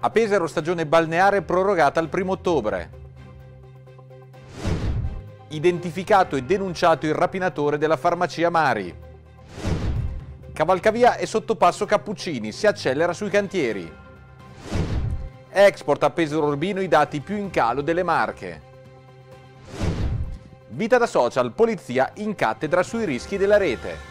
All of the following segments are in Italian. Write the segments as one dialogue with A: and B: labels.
A: A Pesaro stagione balneare prorogata al 1 ottobre. Identificato e denunciato il rapinatore della farmacia Mari. Cavalcavia e sottopasso Cappuccini, si accelera sui cantieri. Export a Pesaro Urbino i dati più in calo delle marche. Vita da social, polizia in cattedra sui rischi della rete.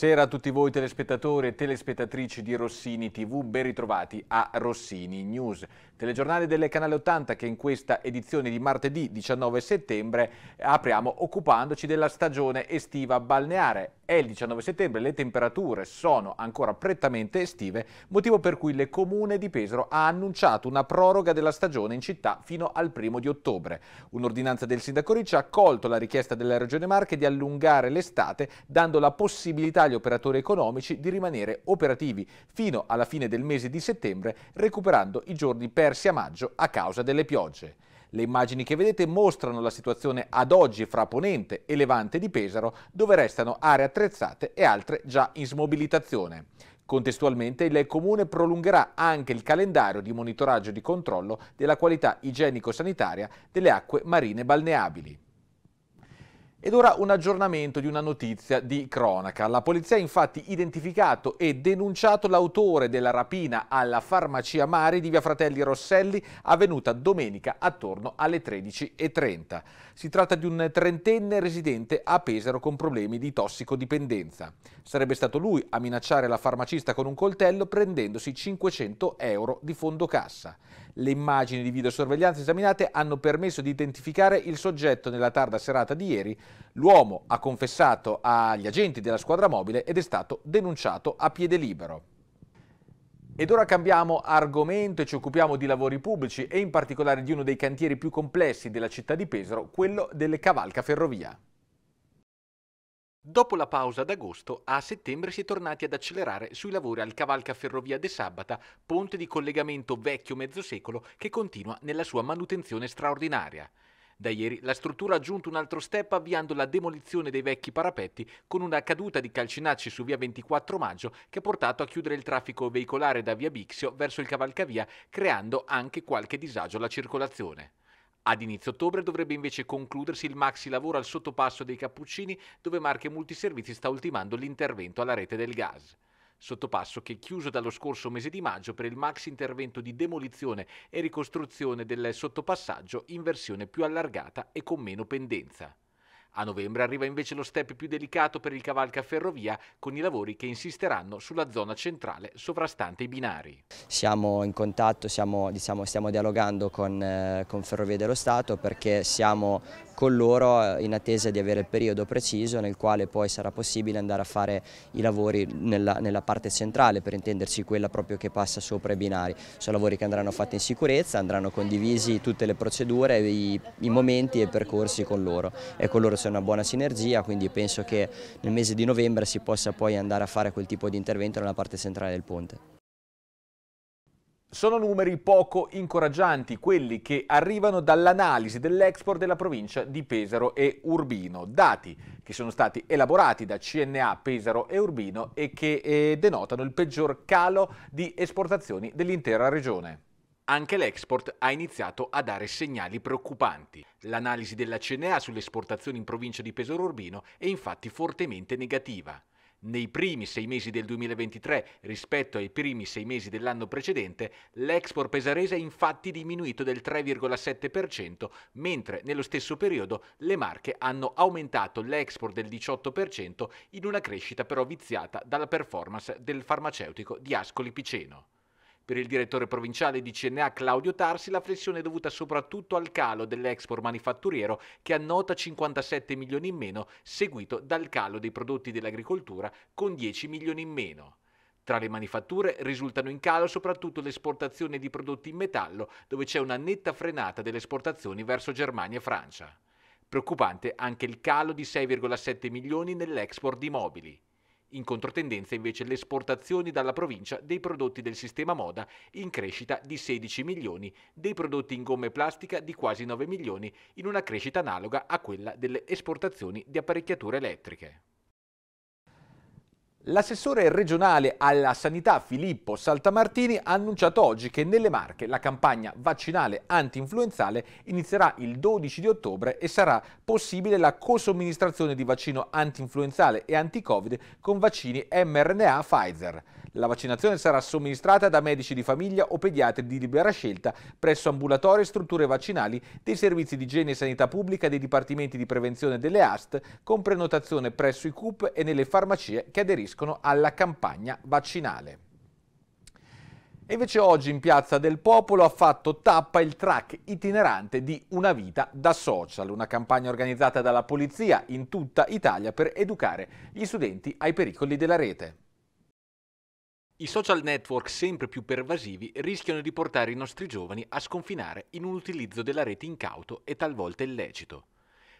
A: Buonasera a tutti voi telespettatori e telespettatrici di Rossini TV, ben ritrovati a Rossini News, telegiornale del canale 80 che in questa edizione di martedì 19 settembre apriamo occupandoci della stagione estiva balneare è il 19 settembre, le temperature sono ancora prettamente estive, motivo per cui le comune di Pesaro ha annunciato una proroga della stagione in città fino al primo di ottobre. Un'ordinanza del sindaco Ricci ha accolto la richiesta della Regione Marche di allungare l'estate, dando la possibilità agli operatori economici di rimanere operativi fino alla fine del mese di settembre, recuperando i giorni persi a maggio a causa delle piogge. Le immagini che vedete mostrano la situazione ad oggi fra Ponente e Levante di Pesaro, dove restano aree attrezzate e altre già in smobilitazione. Contestualmente il Comune prolungherà anche il calendario di monitoraggio e di controllo della qualità igienico-sanitaria delle acque marine balneabili. Ed ora un aggiornamento di una notizia di cronaca. La polizia ha infatti identificato e denunciato l'autore della rapina alla farmacia Mari di via Fratelli Rosselli avvenuta domenica attorno alle 13.30. Si tratta di un trentenne residente a Pesaro con problemi di tossicodipendenza. Sarebbe stato lui a minacciare la farmacista con un coltello prendendosi 500 euro di fondo cassa. Le immagini di videosorveglianza esaminate hanno permesso di identificare il soggetto nella tarda serata di ieri. L'uomo ha confessato agli agenti della squadra mobile ed è stato denunciato a piede libero. Ed ora cambiamo argomento e ci occupiamo di lavori pubblici e in particolare di uno dei cantieri più complessi della città di Pesaro, quello delle Cavalca Ferrovia. Dopo la pausa d'agosto, a settembre si è tornati ad accelerare sui lavori al Cavalca Ferrovia de Sabata, ponte di collegamento vecchio mezzo secolo che continua nella sua manutenzione straordinaria. Da ieri la struttura ha aggiunto un altro step avviando la demolizione dei vecchi parapetti con una caduta di calcinacci su via 24 maggio che ha portato a chiudere il traffico veicolare da via Bixio verso il cavalcavia, creando anche qualche disagio alla circolazione. Ad inizio ottobre dovrebbe invece concludersi il maxi lavoro al sottopasso dei Cappuccini, dove Marche Multiservizi sta ultimando l'intervento alla rete del gas sottopasso che è chiuso dallo scorso mese di maggio per il max intervento di demolizione e ricostruzione del sottopassaggio in versione più allargata e con meno pendenza. A novembre arriva invece lo step più delicato per il cavalca ferrovia con i lavori che insisteranno sulla zona centrale sovrastante i binari.
B: Siamo in contatto, siamo, diciamo, stiamo dialogando con, eh, con Ferrovie dello Stato perché siamo con loro eh, in attesa di avere il periodo preciso nel quale poi sarà possibile andare a fare i lavori nella, nella parte centrale, per intenderci quella proprio che passa sopra i binari. Sono lavori che andranno fatti in sicurezza, andranno condivisi tutte le procedure, i, i momenti e i percorsi con loro e con loro sono c'è una buona sinergia, quindi penso che nel mese di novembre si possa poi andare a fare quel tipo di intervento nella parte centrale del ponte.
A: Sono numeri poco incoraggianti quelli che arrivano dall'analisi dell'export della provincia di Pesaro e Urbino, dati che sono stati elaborati da CNA Pesaro e Urbino e che eh, denotano il peggior calo di esportazioni dell'intera regione anche l'export ha iniziato a dare segnali preoccupanti. L'analisi della CNA sulle esportazioni in provincia di Pesaro Urbino è infatti fortemente negativa. Nei primi sei mesi del 2023 rispetto ai primi sei mesi dell'anno precedente, l'export pesarese è infatti diminuito del 3,7%, mentre nello stesso periodo le marche hanno aumentato l'export del 18% in una crescita però viziata dalla performance del farmaceutico di Ascoli Piceno. Per il direttore provinciale di CNA Claudio Tarsi la flessione è dovuta soprattutto al calo dell'export manifatturiero che annota 57 milioni in meno, seguito dal calo dei prodotti dell'agricoltura con 10 milioni in meno. Tra le manifatture risultano in calo soprattutto l'esportazione di prodotti in metallo, dove c'è una netta frenata delle esportazioni verso Germania e Francia. Preoccupante anche il calo di 6,7 milioni nell'export di mobili. In controtendenza invece le esportazioni dalla provincia dei prodotti del sistema moda in crescita di 16 milioni, dei prodotti in gomme plastica di quasi 9 milioni, in una crescita analoga a quella delle esportazioni di apparecchiature elettriche. L'assessore regionale alla sanità Filippo Saltamartini ha annunciato oggi che nelle Marche la campagna vaccinale anti-influenzale inizierà il 12 di ottobre e sarà possibile la cosomministrazione di vaccino anti-influenzale e anti-covid con vaccini mRNA Pfizer. La vaccinazione sarà somministrata da medici di famiglia o pediatri di libera scelta presso ambulatori e strutture vaccinali dei servizi di igiene e sanità pubblica dei dipartimenti di prevenzione delle AST con prenotazione presso i CUP e nelle farmacie che aderiscono alla campagna vaccinale. E invece oggi in Piazza del Popolo ha fatto tappa il track itinerante di Una vita da social, una campagna organizzata dalla polizia in tutta Italia per educare gli studenti ai pericoli della rete. I social network sempre più pervasivi rischiano di portare i nostri giovani a sconfinare in un utilizzo della rete incauto e talvolta illecito.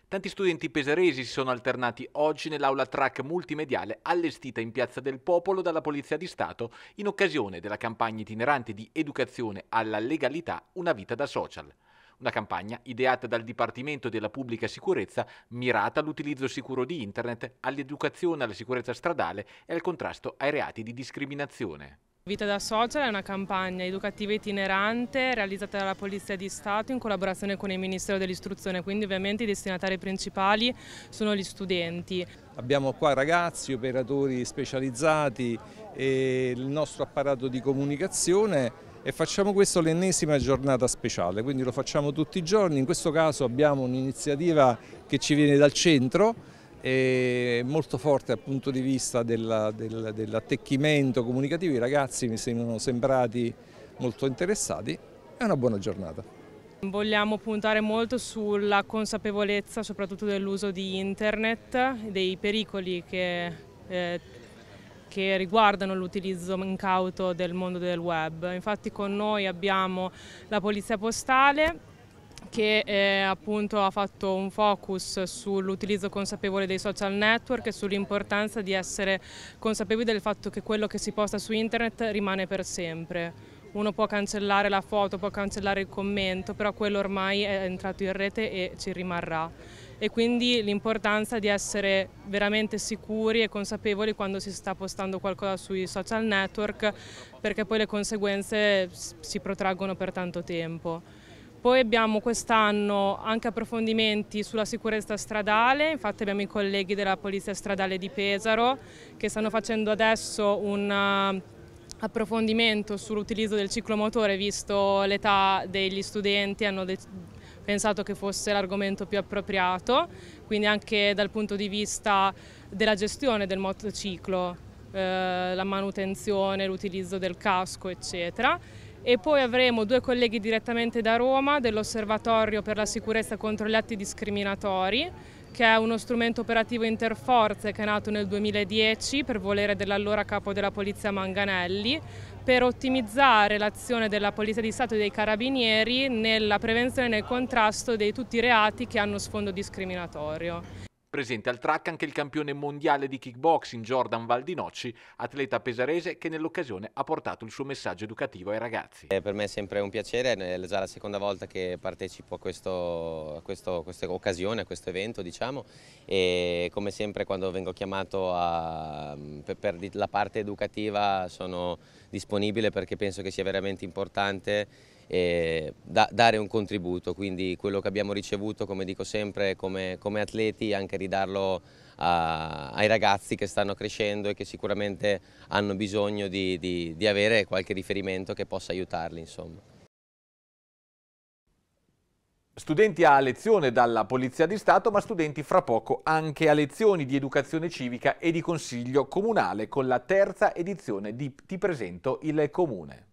A: Tanti studenti pesaresi si sono alternati oggi nell'aula track multimediale allestita in Piazza del Popolo dalla Polizia di Stato in occasione della campagna itinerante di educazione alla legalità Una vita da social una campagna ideata dal Dipartimento della Pubblica Sicurezza mirata all'utilizzo sicuro di Internet, all'educazione alla sicurezza stradale e al contrasto ai reati di discriminazione.
C: Vita da Social è una campagna educativa itinerante realizzata dalla Polizia di Stato in collaborazione con il Ministero dell'Istruzione, quindi ovviamente i destinatari principali sono gli studenti.
B: Abbiamo qua ragazzi, operatori specializzati e il nostro apparato di comunicazione e facciamo questo l'ennesima giornata speciale, quindi lo facciamo tutti i giorni, in questo caso abbiamo un'iniziativa che ci viene dal centro e molto forte dal punto di vista dell'attecchimento comunicativo, i ragazzi mi
A: sembrano sembrati molto interessati, è una buona giornata.
C: Vogliamo puntare molto sulla consapevolezza soprattutto dell'uso di internet, dei pericoli che eh, che riguardano l'utilizzo incauto del mondo del web. Infatti con noi abbiamo la Polizia Postale che eh, appunto ha fatto un focus sull'utilizzo consapevole dei social network e sull'importanza di essere consapevoli del fatto che quello che si posta su internet rimane per sempre uno può cancellare la foto, può cancellare il commento, però quello ormai è entrato in rete e ci rimarrà. E quindi l'importanza di essere veramente sicuri e consapevoli quando si sta postando qualcosa sui social network, perché poi le conseguenze si protraggono per tanto tempo. Poi abbiamo quest'anno anche approfondimenti sulla sicurezza stradale, infatti abbiamo i colleghi della Polizia Stradale di Pesaro che stanno facendo adesso una approfondimento sull'utilizzo del ciclomotore, visto l'età degli studenti, hanno pensato che fosse l'argomento più appropriato, quindi anche dal punto di vista della gestione del motociclo, eh, la manutenzione, l'utilizzo del casco, eccetera. E poi avremo due colleghi direttamente da Roma dell'Osservatorio per la sicurezza contro gli atti discriminatori che è uno strumento operativo interforze che è nato nel 2010 per volere dell'allora capo della polizia Manganelli per ottimizzare l'azione della Polizia di Stato e dei Carabinieri nella prevenzione e nel contrasto di tutti i reati che hanno sfondo discriminatorio.
A: Presente al track anche il campione mondiale di kickboxing Jordan Valdinocci, atleta pesarese che nell'occasione ha portato il suo messaggio educativo ai ragazzi.
D: È eh, per me è sempre un piacere, è già la seconda volta che partecipo a, questo, a questo, questa occasione, a questo evento diciamo e come sempre quando vengo chiamato a, per, per la parte educativa sono disponibile perché penso che sia veramente importante eh, da, dare un contributo, quindi quello che abbiamo ricevuto, come dico sempre, come, come atleti, anche ridarlo a, ai ragazzi che stanno crescendo e che sicuramente hanno bisogno di, di, di avere qualche riferimento che possa aiutarli. Insomma.
A: Studenti a lezione dalla Polizia di Stato, ma studenti fra poco anche a lezioni di educazione civica e di consiglio comunale con la terza edizione di Ti presento il comune.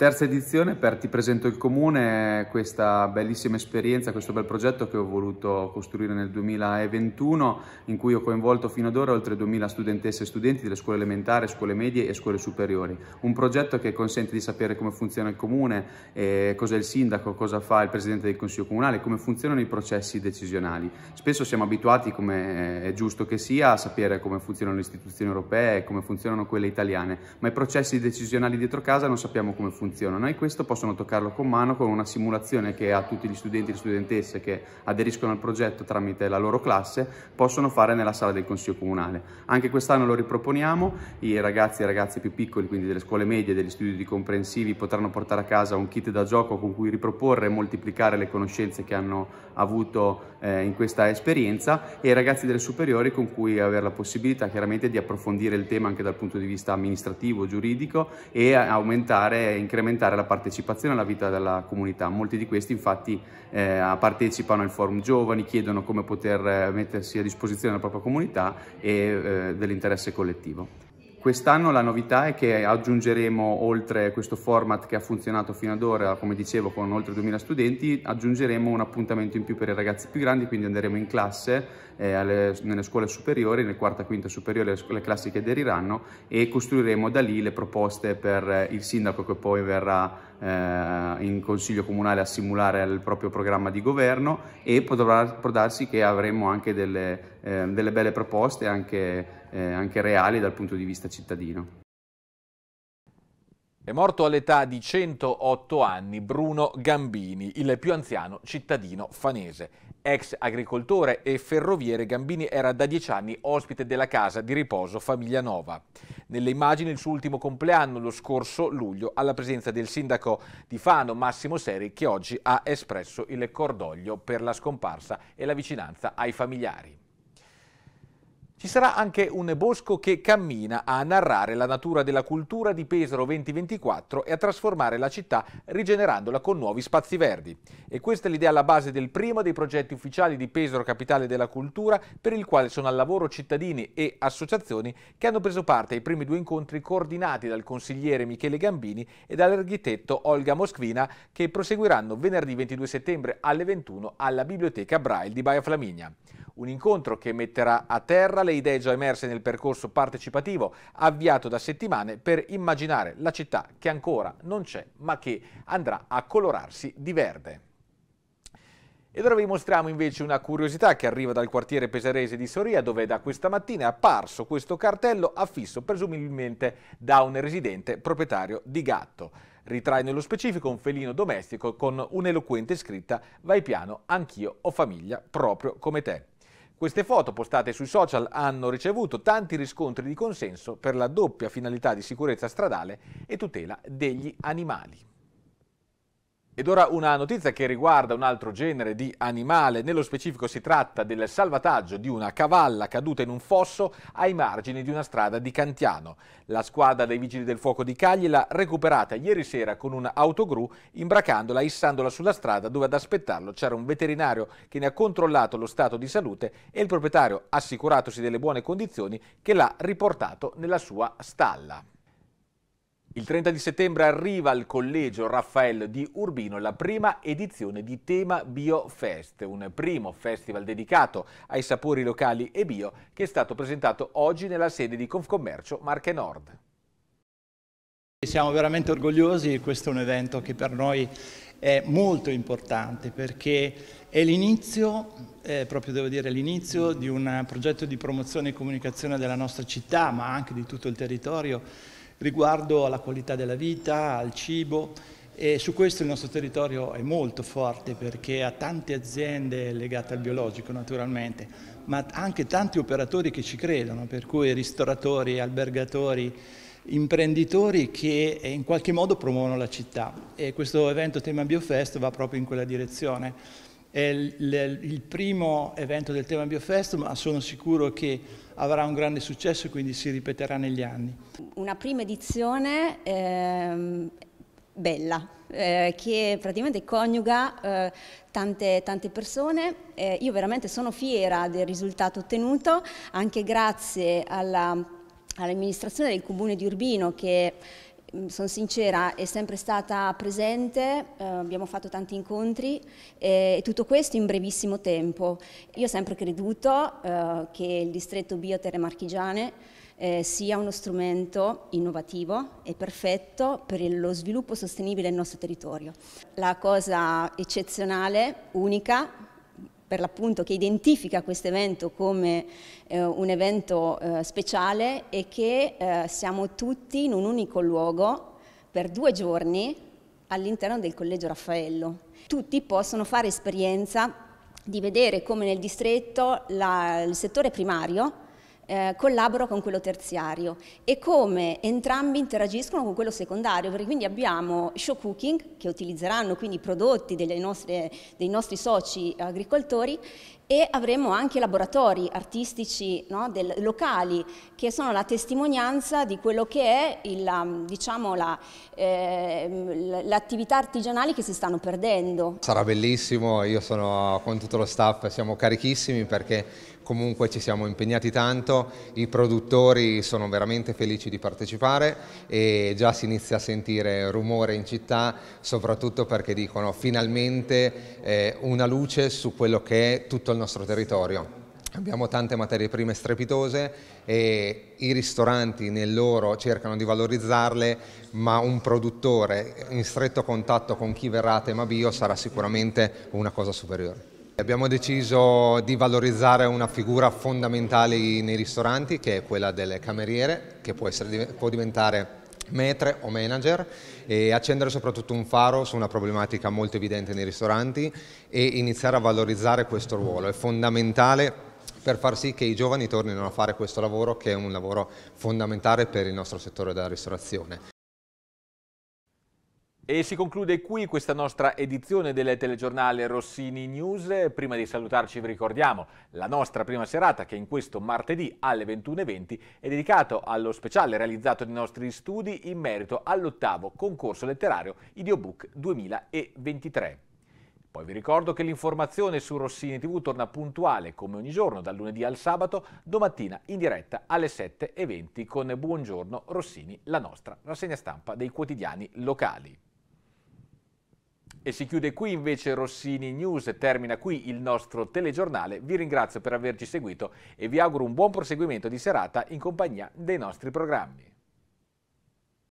D: Terza edizione per Ti Presento il Comune, questa bellissima esperienza, questo bel progetto che ho voluto costruire nel 2021 in cui ho coinvolto fino ad ora oltre 2000 studentesse e studenti delle scuole elementari, scuole medie e scuole superiori. Un progetto che consente di sapere come funziona il comune, eh, cos'è il sindaco, cosa fa il presidente del consiglio comunale, come funzionano i processi decisionali. Spesso siamo abituati, come eh, è giusto che sia, a sapere come funzionano le istituzioni europee, come funzionano quelle italiane, ma i processi decisionali dietro casa non sappiamo come funzionano funzionano e questo possono toccarlo con mano con una simulazione che a tutti gli studenti e studentesse che aderiscono al progetto tramite la loro classe possono fare nella sala del Consiglio Comunale. Anche quest'anno lo riproponiamo, i ragazzi e ragazze più piccoli, quindi delle scuole medie, e degli studi comprensivi, potranno portare a casa un kit da gioco con cui riproporre e moltiplicare le conoscenze che hanno avuto eh, in questa esperienza e i ragazzi delle superiori con cui avere la possibilità chiaramente di approfondire il tema anche dal punto di vista amministrativo, giuridico e aumentare e incrementare incrementare la partecipazione alla vita della comunità. Molti di questi infatti eh, partecipano al forum giovani, chiedono come poter eh, mettersi a disposizione della propria comunità e eh, dell'interesse collettivo. Quest'anno la novità è che aggiungeremo, oltre questo format che ha funzionato fino ad ora, come dicevo, con oltre 2000 studenti, aggiungeremo un appuntamento in più per i ragazzi più grandi, quindi andremo in classe eh, alle, nelle scuole superiori, nel quarta e quinta superiore le classi che aderiranno e costruiremo da lì le proposte per eh, il sindaco che poi verrà eh, in consiglio comunale a simulare il proprio programma di governo e potrà, può darsi che avremo anche delle, eh, delle belle proposte anche, eh, anche reali dal punto di vista cittadino. È morto
A: all'età di 108 anni Bruno Gambini, il più anziano cittadino fanese. Ex agricoltore e ferroviere, Gambini era da dieci anni ospite della casa di riposo Famiglia Nova. Nelle immagini il suo ultimo compleanno lo scorso luglio alla presenza del sindaco di Fano Massimo Seri che oggi ha espresso il cordoglio per la scomparsa e la vicinanza ai familiari. Ci sarà anche un Bosco che cammina a narrare la natura della cultura di Pesaro 2024 e a trasformare la città rigenerandola con nuovi spazi verdi. E questa è l'idea alla base del primo dei progetti ufficiali di Pesaro Capitale della Cultura per il quale sono al lavoro cittadini e associazioni che hanno preso parte ai primi due incontri coordinati dal consigliere Michele Gambini e dall'architetto Olga Moschvina che proseguiranno venerdì 22 settembre alle 21 alla Biblioteca Braille di Baia Flaminia. Un incontro che metterà a terra le dalle idee già emerse nel percorso partecipativo avviato da settimane per immaginare la città che ancora non c'è ma che andrà a colorarsi di verde. Ed ora vi mostriamo invece una curiosità che arriva dal quartiere pesarese di Soria dove da questa mattina è apparso questo cartello affisso presumibilmente da un residente proprietario di gatto. Ritrae nello specifico un felino domestico con un'eloquente scritta Vai piano, anch'io ho famiglia proprio come te. Queste foto postate sui social hanno ricevuto tanti riscontri di consenso per la doppia finalità di sicurezza stradale e tutela degli animali. Ed ora una notizia che riguarda un altro genere di animale, nello specifico si tratta del salvataggio di una cavalla caduta in un fosso ai margini di una strada di Cantiano. La squadra dei Vigili del Fuoco di Cagli l'ha recuperata ieri sera con un autogru, imbracandola e issandola sulla strada dove ad aspettarlo c'era un veterinario che ne ha controllato lo stato di salute e il proprietario, assicuratosi delle buone condizioni, che l'ha riportato nella sua stalla. Il 30 di settembre arriva al Collegio Raffaello di Urbino la prima edizione di Tema Biofest, un primo festival dedicato ai sapori locali e bio che è stato presentato oggi nella sede di Confcommercio Marche Nord.
B: Siamo veramente orgogliosi, questo è un evento che per noi è molto importante perché è l'inizio, eh, proprio devo dire l'inizio, di un progetto di promozione e comunicazione della nostra città ma anche di tutto il territorio riguardo alla qualità della vita, al cibo e su questo il nostro territorio è molto forte perché ha tante aziende legate al biologico naturalmente, ma anche tanti operatori che ci credono, per cui ristoratori, albergatori, imprenditori che eh, in qualche modo promuovono la città e questo evento tema Biofest va proprio in quella direzione. È il primo evento del tema Biofest, ma sono sicuro che avrà un grande successo e quindi si ripeterà negli anni. Una prima edizione ehm, bella, eh, che praticamente coniuga eh, tante, tante, persone. Eh, io veramente sono fiera del risultato ottenuto, anche grazie all'amministrazione all del Comune di Urbino che Mm, sono sincera, è sempre stata presente, eh, abbiamo fatto tanti incontri eh, e tutto questo in brevissimo tempo. Io ho sempre creduto eh, che il distretto Bioterre Marchigiane eh, sia uno strumento innovativo e perfetto per lo sviluppo sostenibile del nostro territorio. La cosa eccezionale, unica, per l'appunto che identifica questo evento come eh, un evento eh, speciale e che eh, siamo tutti in un unico luogo per due giorni all'interno del Collegio Raffaello. Tutti possono fare esperienza di vedere come nel distretto la, il settore primario eh, collabora con quello terziario e come entrambi interagiscono con quello secondario, perché quindi abbiamo show cooking che utilizzeranno quindi i prodotti nostre, dei nostri soci agricoltori e avremo anche laboratori artistici no, del, locali che sono la testimonianza di quello che è l'attività um, diciamo, la, eh, artigianale che si stanno perdendo.
E: Sarà bellissimo, io sono con tutto lo staff, siamo carichissimi perché comunque ci siamo impegnati tanto, i produttori sono veramente felici di partecipare e già si inizia a sentire rumore in città, soprattutto perché dicono finalmente eh, una luce su quello che è tutto il nostro territorio. Abbiamo tante materie prime strepitose e i ristoranti nel loro cercano di valorizzarle, ma un produttore in stretto contatto con chi verrà a tema bio sarà sicuramente una cosa superiore. Abbiamo deciso di valorizzare una figura fondamentale nei ristoranti che è quella delle cameriere, che può, essere, può diventare metre o manager e accendere soprattutto un faro su una problematica molto evidente nei ristoranti e iniziare a valorizzare questo ruolo. È fondamentale per far sì che i giovani tornino a fare questo lavoro che è un lavoro fondamentale per il nostro settore della ristorazione.
A: E si conclude qui questa nostra edizione del telegiornale Rossini News. Prima di salutarci vi ricordiamo la nostra prima serata che in questo martedì alle 21.20 è dedicato allo speciale realizzato nei nostri studi in merito all'ottavo concorso letterario Idiobook 2023. Poi vi ricordo che l'informazione su Rossini TV torna puntuale come ogni giorno dal lunedì al sabato, domattina in diretta alle 7.20 con Buongiorno Rossini, la nostra rassegna stampa dei quotidiani locali. E si chiude qui invece Rossini News, termina qui il nostro telegiornale, vi ringrazio per averci seguito e vi auguro un buon proseguimento di serata in compagnia dei nostri programmi.